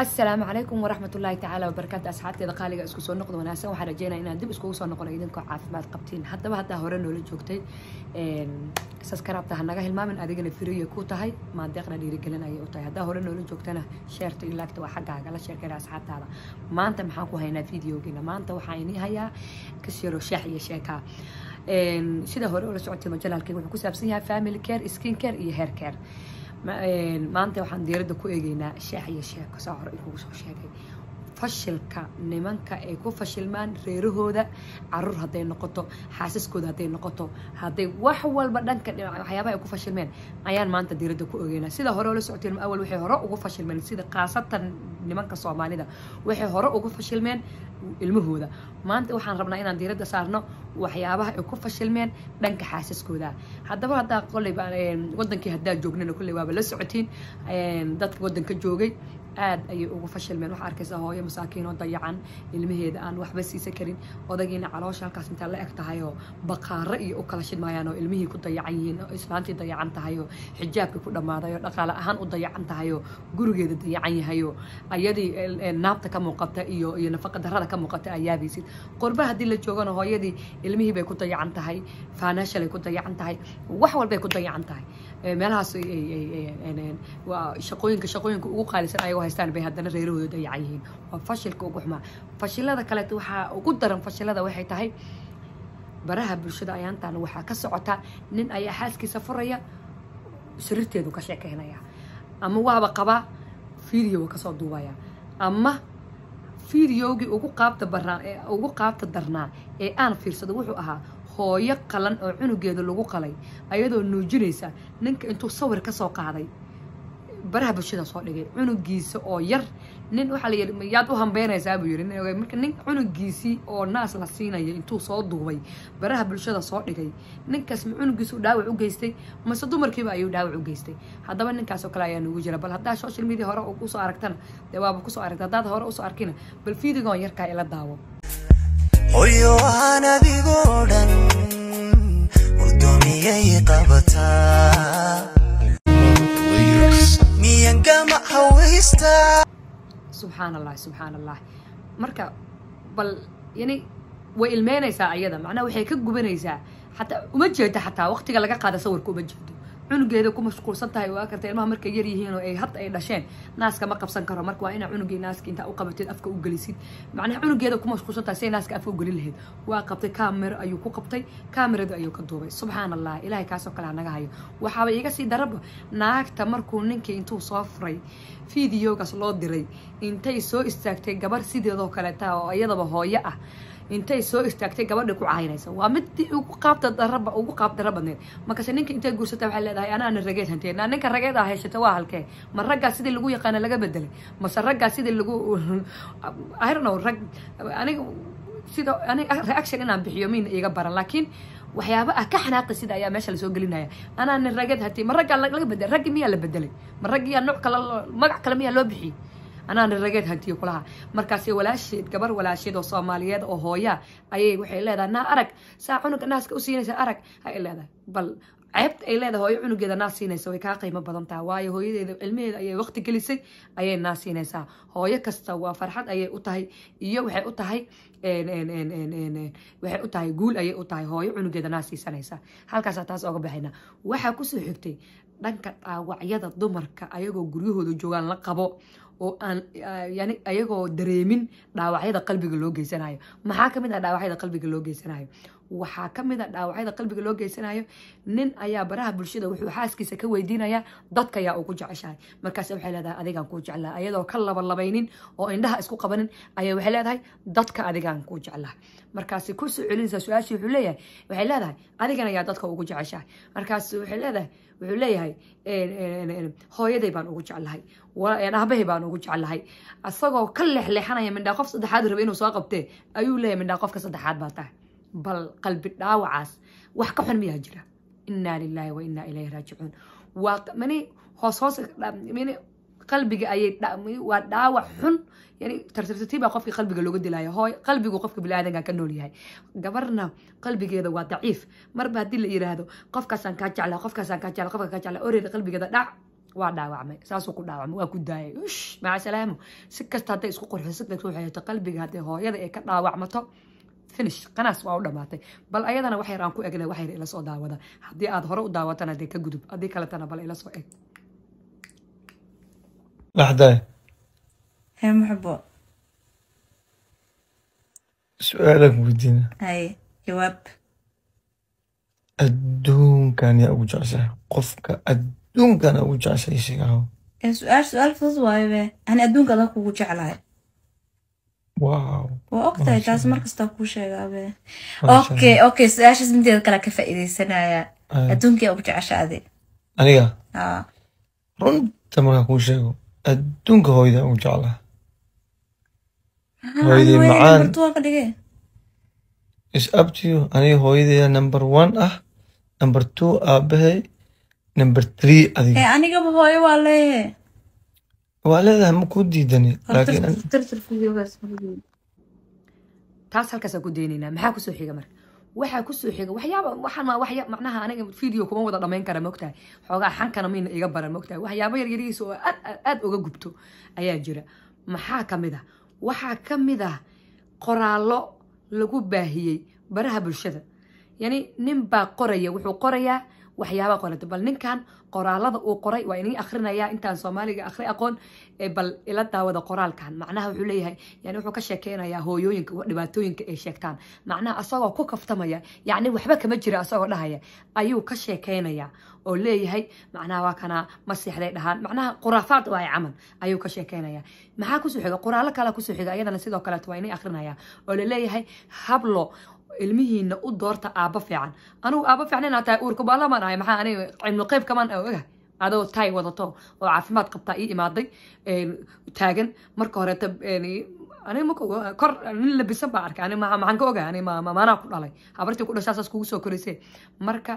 asalaamu calaykum waraxmat ullaahi tacaala wabarakaatu asxaabteeda qaaliga isku soo noqda wanaagsan waxaan rajeynaya inaan dib iskugu soo noqono idinkoo caafimaad qabtiin haddaba haddaa hore noola joogtay saskaraabta hanaga hilmaamin adigana firiya ku tahay maandeeqna dhiirigelin u tahay haddaa hore noola joogtana sheerta iyo laagta waa xaggaaga la sheekayna asxaabtaada maanta maxaan ku haynaa videogeena maanta waxaan inii hayaa kashiro shaax iyo sheekaa sida hore ula socoteen jalaalkeyga wuxuu ku saabsan yahay family care skin care iyo hair care Eh, maanta waxaan diiradda ku eegeynaa shaax iyo sheeko saa hore inagu soo sheegay fashilka nimanka ay ku fashilmaan reerahooda caruur haday noqoto xaasaskooda hadday noqoto hadday wax walba dhanka waxyaabaha ay ku fashilmeen ayaan maanta diiradda ku ogeynaa sida hore ula socoteen awal waxay hore ugu fashilmeen sida khaasatan nimanka soomaalida waxay hore ugu fashilmeen ilmahooda maanta waxaan rabnaa inaan diiradda saarno waxyaabaha ay ku fashilmeen dhanka xaasaskooda haddaba haddaa qoley wadankii haddaa joognana kolley waaba la socotiin dadka wadanka joogay aad ayay ugu fashilmeen waxaa arkaysa hooyo masaakiinoo dayacan ilmaheeda aan waxba siisa karin odagiina caloosha halkaas intaa la eg tahayoo baqaaro iyo u kala shidmayaanoo ilmihii ku dayacan yihiin oo islaantii dayacan tahayoo xijaabkii ku dhammaaday dhaqaale ahaan u dayacan tahayoo gurigeeda dayacan yahayoo ayadii naabta ka muuqata iyo iyo nafaqa darrada ka muuqata ayaabaysid qurba haddii la joogana hooyadii ilmihii bay ku dayacan tahay faanaashalay ku dayacan tahay wax walbay ku dayacan tahay meelahaas shaqooyinka shaqooyinka ugu qaalisan ayagoo haystaan bay haddana reerahooda dayacan yihiin waa fashilka ugu xumaa fashilada kaleet waxaa ugu daran fashilada waxay tahay baraha bulshada ayaantaan waxaa ka socota nin ayaa xaaskiisa furaya sariirteedu ka sheekeynaya ama waaba qabaa video kasoo duubaya ama videogii ugu qaabta barnaa ugu qaabta darnaa ee aan fiirsado wuxuu ahaa hooyo qalan oo cunugeeda lagu qalay ayadoo nuujinaysa ninka intuu sawir kasoo qaaday baraha bulshada soo dhigay cunugiisa oo yar nin waxaa layidhi yaad u hambeynaysaa buu yidhi marka nin cunugiisii oo naas la siinaya intuu soo duubay baraha bulshada soo dhigay ninkaas ma cunugiisu dhaawac u geystay mase dumarkiiba ayuu dhaawac u geystay haddaba ninkaas oo kale ayaa nugu jira bal haddaad social media hore usoo aragtana dee waaba kusoo aragta haddaad hore usoo arkina bal fiidigoon yarkaa ila daawo hooyo aan adigoo dhan guddoomiyay qabataa niyankama hawaystaa subxaan allah subxaan allah marka bal yani way ilmeynaysaa ayada macnaha waxay ka gubanaysaa xataa uma jeedo xataa waqtiga laga qaada sawirka uma jeedo cunugeeda ku mashquulsan tahay waa karta ilmaha markay yar yihiin oo ay had ay dhasheen naaska ma qabsan karo marka waa inaa cunugii naaska intaa u qabateed afka u gelisid macnaha cunugeeda ku mashquulsan tahay say naaska afka u gelin lahayd waa qabtay kaamiro ayuu ku qabtay kaamiradu ayuu ka duubay subxaan allah ilaahay kaasoo kale ha naga hayo waxaaba iga sii daraba naagta markuu ninkii intuu soo furay fideogaas loo diray intay soo istaagtay gabar sideedoo kaleeta oo iyadaba hooyo ah intay soo istaagtay gabadha ku caayinaysa waa mid qaabta daraba ugu qaab dara badneed markase ninka intay guursata waxay leedahay anaana rageed hanteena ninka rageed aa hayshata waa halkee ma raggaa sidii lagu yaqaana laga bedelay mase raggaa sidii lagu irno rag aniga sida ani ah, reaction inaan bixiyo miina iiga baran laakiin waxyaaba ah ka xanaaqi sida ayaa meesha lasoo gelinaya anaa rageed hatay ma raggaa laga bedelay raggi miyaa la bedelay ma raggiyaa nooc kale magac kale miyaa loo bixiyey anaa nirageed hagtiyo kulaha markaase walaasheed gabar walaasheed oo soomaaliyeed oo hooya ayay waxay leedahay naa arag saa cunuga naaska u arag hay leedahay bal ceebta ay leedahay hooyo cunugeeda naa siinaysa way kaa qiimo badan taha waayo hooyadeeda cilmaheeda ayay waqti gelisay ayay naa siinaysaa hooyo kasta waa farxad ayay u tahay iyo waxay u tahay waxay u tahay guul ayay u tahay hooyo cunugeeda naa siisanaysa halkaasaa taas oga baxayna waxaa kusoo xigtay dhanka dhaawacyada dumarka ayagoo guryahooda joogaan la qabo oo aan ah, yani ayagoo dareemin dhaawacyada qalbiga loo geysanayo maxaa ka mid ah dhaawacyada qalbiga loo geysanayo waxaa ka mid a dhaawacyada qalbiga loo geysanayo nin ayaa baraha bulshada wuxuu xaaskiisa ka weydiinayaa dadka ayaa ugu jeceshahay markaas waxay leedahay adigaan kuu jeclaa ayadoo ka labalabaynin oo indhaha isku qabanin ayaa waxay leedahay dadka adigaan kuu jeclaa markaasi kusoo celinaysaa su-aashii wuxuu leeyahay waxay leedahay adigan ayaa dadka ugu jeceshahay markaas waxay leedahay wuxuu leeyahay hooyaday baan ugu jeclahay aabahay baan ugu jeclahay isagoo ka leexleexanaya mindhaa qof saddexaad raba inuu soo qabtee ayuu leeyahay mindhaa qofka saddexaad baa tahay بل قلب داوعاس وحكا حرميها جرا إنا لله وإنا إليه راجعون وماني خصوص ماني قلبك أي دامي وداوع حن يعني ترتبتي بقف في قلبك لو قد لا هوي قلبك وقف بلا هذا كان نول هي قبرنا قلبك هذا ضعيف مر بهدي اللي يرى هذا قف كسان كاتش على قف كسان كاتش على قف كاتش على أريد قلبك هذا دع وداوع ما ساسو كل داوع مو داي مع سلامه سكست هذا يسقق قرحة سكست قلبك هذا هوي هذا إيه كداوع ما finish qanaas waa u dhammaatay bal ayadana wax yar aan ku egna wax yar ila daawada haddii aad hore u daawatana dee ka gudub haddii kaletana bal ila soo eg لحظة هي محبة سؤالك مدينة هاي جواب أدون كان يا أبو جعشة قفك أدون كان أبو جعشة يشيكاو سؤال سؤال فضوى أنا أدون كان أبو جعشة waa ogtahay taas markastaa kuu sheegaabe okay okay su-aashaas mideeda kale ka faa'iideysanaya adduunkii ugu jecesha adi aniga runta markaa kuu sheego adduunka hooyda ugu jeclaa hooyadii macaan is up you aniga hooyadeeda number one ah number two aabahay number three adiga eh, anigaba hooyo eh. waa leeyahay waa leedahay ma kuu diidani taas waxaa kusoo xiga waxyaaba aniga video kuma wada dhammayn kara maogtahay xoogaa xankana mayna iga baran maogtahay waxyaaba yaryarihiisa oo aad aad uga gubto ayaa jira maxaa ka mid ah waxaa ka mid ah qoraallo lagu baahiyey baraha bulshada yani nin baa qoraya wuxuu qorayaa waxyaaba qorata bal ninkan qoraalada uu qoray waa inin akrinaya intaan soomaaliga akri aqoon bal ila daawada qoraalkan macnaha wuxuu leeyahay yani wuxuu ka sheekeynayaa hooyooyinka dhibaatooyinka ay sheegtaan macnaha asagoo ku kaftamaya yacni waxba kama jira asagoo dhahaya ayuu ka sheekeynaya oo leeyahay macnaha waa kanaa masiixday dhahaan macnaha quraafaad waay camal ayuu ka sheekeynaya maxaa kusoo xiga qoraalo kale kusoo xiga ayadana sidoo kaleeto waa inay akrinaya oo laleeyahay hablo ilmihiina u doorta aaba fiican anugu aaba fiican inaa tahay uurkabaalamaan ahay maxaa aniga cilmiqeyb kamaan ogahay adoo taay wadato oo caafimaad qabtaa ii imaaday taagan marka horeeta ani makor nin labisan baa arkay ani maxaan ka ogahay ani maamaanaa ku dhalay habartii ku dhashaa saas kugu soo koraysee marka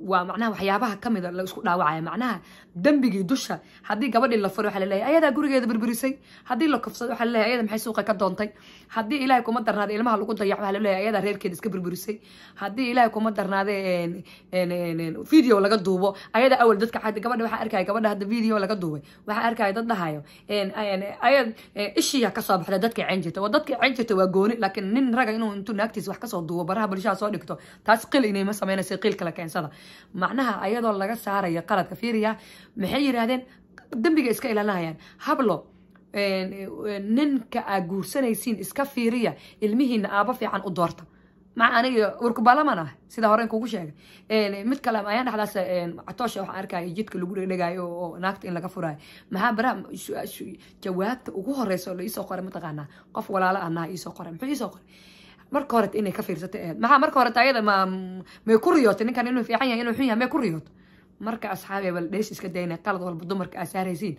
ومعناها وحيابها كمدة لو اسكو داوا عاية معناها دمبيقي دوشة هادي قبل اللي فروح على اللي ايادا قرق ايادا بربريسي هادي اللي كفصدو حال اللي ايادا محي سوقة كدونتي هادي الهي كومدر نادي المها اللي كنت يعبها اللي ايادا رير كيدس كبربريسي هادي الهي كومدر نادي ان ان ان ان فيديو اللي قدوبو ايادا اول دوتك حادي قبل وحا اركاي قبل هاد فيديو اللي قدوبي وحا اركاي دد هايو ان ان ايادا اشي كصاب حدا دتك عنجت ودتك عنجت وقوني لكن نن رقا انو انتو ناكتس وحكسو دوبرها بلشا صوديكتو تاسقيل اني ما سمينا سيقيل كلا كان صدا macnaha ayadoo laga saarayo qaladka fiiriya maxay yidhaahdeen dembiga iska ilaalinayaan hablo ninka aa guursanaysiin iska fiiriya ilmihiina aaba fiican u doorta مع أنا ورك بالمنا سيدا هرين كوكو شيء إن مت كلام أيان حلاس إن عطاش أو حركة يجيت كل جوري لجاي أو ناقت إن لقى فراي مها برا شو شو جوابت وجوه الرئيس اللي يسوق قرر متقنا قف ولا لا أنا يسوق قرر محي يسوق marka hore inay ka fiirsato aheed eh, maxaa marka hore ayada ma may ku riyootay ninkan inuu fiican yahay inuu xun yahay may ku riyooto marka asxaabee bal dhees iska dayna qalad walba dumarka aad saaraysiin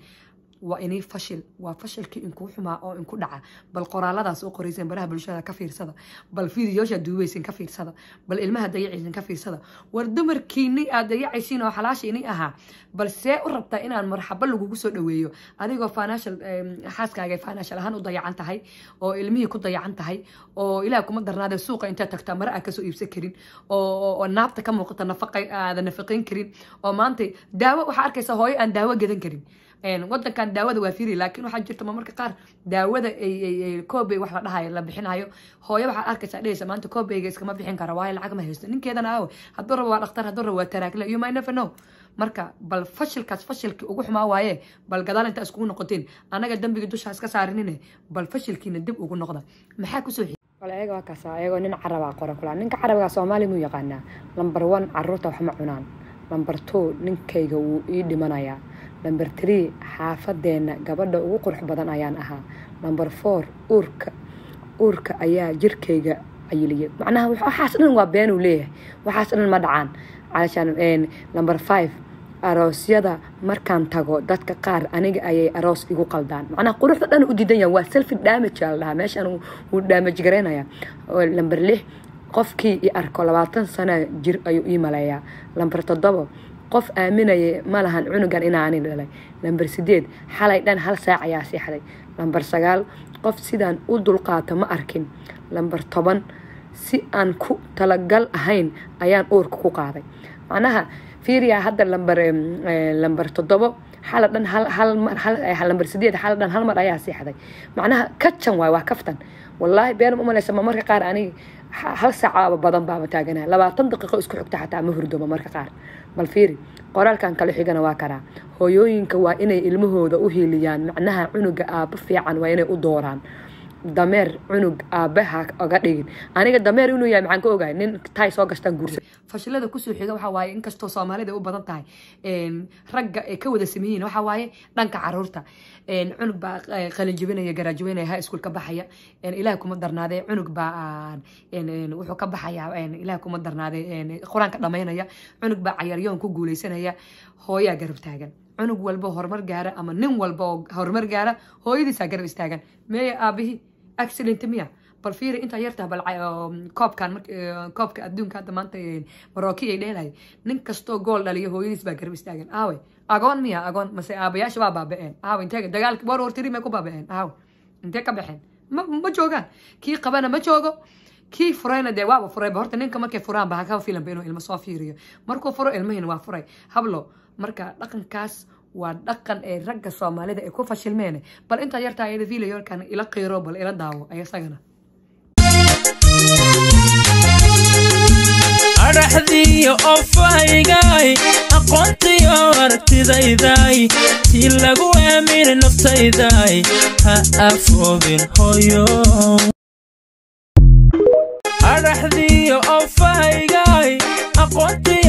waa inii fashil waa fashilkii inku xumaa oo inku dhaca bal qoraaladaas u qoraysan baraha bulshada ka fiirsada bal fiidiyoosha duubaysan ka fiirsada bal ilmaha dayacaysan ka fiirsada war dumarkiini aad dayacaysiin oo xalaashiini ahaa bal see u rabtaa inaan marxabo lagugu soo dhaweeyo adigoo financial xaaskaaga financial ahaan u dayacan tahay oo ilmihii ku dayacan tahay oo ilaah kuma darnaade suuqa intaad tagtaa mare aad kasoo iibsan karin oo naabta ka muuqata nafaqa nafaqayn karin oo maanta daawo waxaa arkaysa hooyo aan daawo gadan karin wadankan daawada waa firi laakiin waxaa jirta marmarka qaar daawada cobey wax la dhahayo la bixinayo hooyo waxaad arkaysaa dhehaysa maanta cobeyga iskama bixin kara waayo lacag ma haysto ninkeedana aaw hadduu rabo waa dhakhtar hadduu rabo waa taraakle you may never know marka bal fashilkaas fashilkii ugu xumaa waaye bal gadaal intaa iskugu noqoteen anaga dambiga dusha iska saarinine bal fashilkiina dib ugu noqda maxaa kusoo bal ayagoo nin carabaa qoran kulaa ninka carabigaa soomaali muu yaqaanaa lambar one caruurta waxma cunaan lambar two ninkayga wuu ii dhimanayaa number tree xaafadeenna gabadha ugu qurux badan ayaan ahaa number four uurka uurka ayaa jirkayga cayiliya macnaha waxaas dhan waa been uu leeyahay waxaas dhan ma dhacaan calashaan namber five aroosyada markaan tago dadka qaar aniga ayay aroos igu qaldaan macnaha quruxda dhan u diidan yahay waa selfi damage la dhahaa meeshaan wuu damage gareynayaa namber lix qofkii i arko labaatan sana jir ayuu ii maleeyaa namber toddobo qof aaminayay malahan cunugan inaanin dhalay lamber sideed xalay dhan hal saac ayaa seexday lamber sagaal qof sidaan u dulqaato ma arkin lamber toban si aan ku talagal ahayn ayaan uurka ku qaaday macnaha fiiriya hadda lamber lamber e, toddobo xala dhan lamber sideed xala dhan hal mar ayaa seexday macnaha kajan waay waa kaftan wallaahi beenam umalaysa ma marka qaar aniga hal saacaba badan baaba taaganaa labaatan daqiiqo isku xigta xataa ma hurdoma marka qaar bal fiiri qoraalkan kala xigana waa karaa hooyooyinka waa inay ilmahooda u hiiliyaan macnaha cunuga aabo fiican waa inay u dooraan dameer cunug aabaha oga dhigin aniga dameer inuu yahay maxaan ka ogahay nin tay soo gashtaan guursan fashilada kusoo xiga waxa waaye inkastoo soomaalida u badan tahay ragga ay ka wada sameeyiin waxa waaye dhanka caruurta cunug baa eh, qalinjibinaya garaajibinaya high school ka baxaya ilaah kuma darnaadee cunug baa wuxuu ka baxaya ilaah kuma darnaadee qur-aanka dhamaynaya cunug baa cayaryoon ku guuleysanaya hooyaa garab taagan cunug walba horumar gaara ama nin walba oo horumar gaara hooyadiisaa garab istaagan meeye aabihii accident miya bal fiiri intaa yartaha bal um, koobkan eh, koobka adduunka hadda maanta eh, marooki ay dheelahay nin kastoo gool dhaliyo hooyadiis baa garab istaagan aawe agoon miya agoon mase aabayaasha waa baaba'een aawe intee dagaalki war wartiri may ku baaba'een aawe intee ka baxeen ma joogaan kii qabana ma joogo kii furayna dee waaba furayba horta ninka markay furaanba haka filanba inuu ilmo soo fiiriyo markuu furo ilmihiina waa furay hablo marka dhaqankaas waa dhaqan ee ragga soomaalida ay ku fashilmeen bal intaa yartaa ayada vilayorkan ila qiiro bal ila daawo ay isagana araxdiiyo ofahaygaay aqoontiyo aragtidaydaay tii lagu aamina naftaydaay ha afoobin hoyo araxdiiyo ofahaygaay aqoontiyo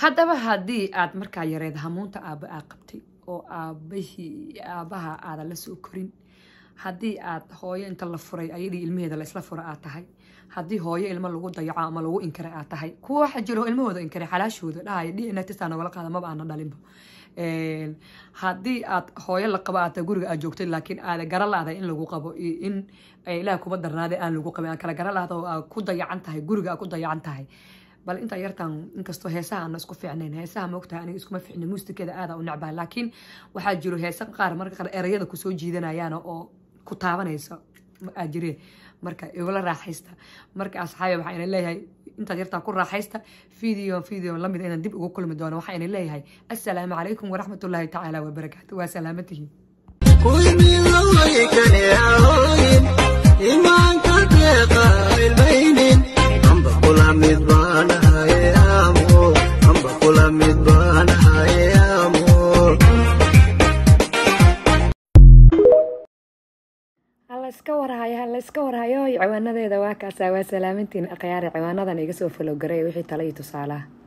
haddaba haddii aad markaa yareed hamuunta aaba aa qabtay oo aabahii aabaha aadan la soo korin haddii aad hooyo inta la furay ayadii ilmaheeda laisla fura aad tahay haddii hooyo ilmo lagu dayaco ama lagu inkara aad tahay kuwa waxaa jiro ilmahooda inkara xalaashooda dhahaya d n tista nogala qaada maba aana dhalinba haddii aad hooyo la qabo aata guriga aad joogtay laakiin aada gara la in lagu qabo in ilaah kuma darnaaday aan lagu qabin aad kala gara la oo aad ku dayacan tahay guriga aad ku dayacan tahay bal intaa yartaan inkastoo heesaha ana isku fiicnayn heesaha moogtaha aniga iskuma fiicna muusikeeda aada u nacbaa laakiin waxaa jiro heese qaar marka qaar ereyada kusoo jiidanayaan oo ku taabanaysa aad jireen marka igula raaxaysta marka asxaabi waxaa ina leeyahay intaad yartaa ku raaxaysta video video lamid inaan dib ugu kulmi doono waxaa ina leeyahay assalaamu calaykum waraxmatullaahi tacaala wabarakaatu waa salaamatihiin imaanka deeqa ilmaynin amba kula midba layska warhayo ciwaanadeeda waa kaasaa waa salaamintiin akhyaari ciwaanadan iga soo falogaray wixii tala iyo tusaalaha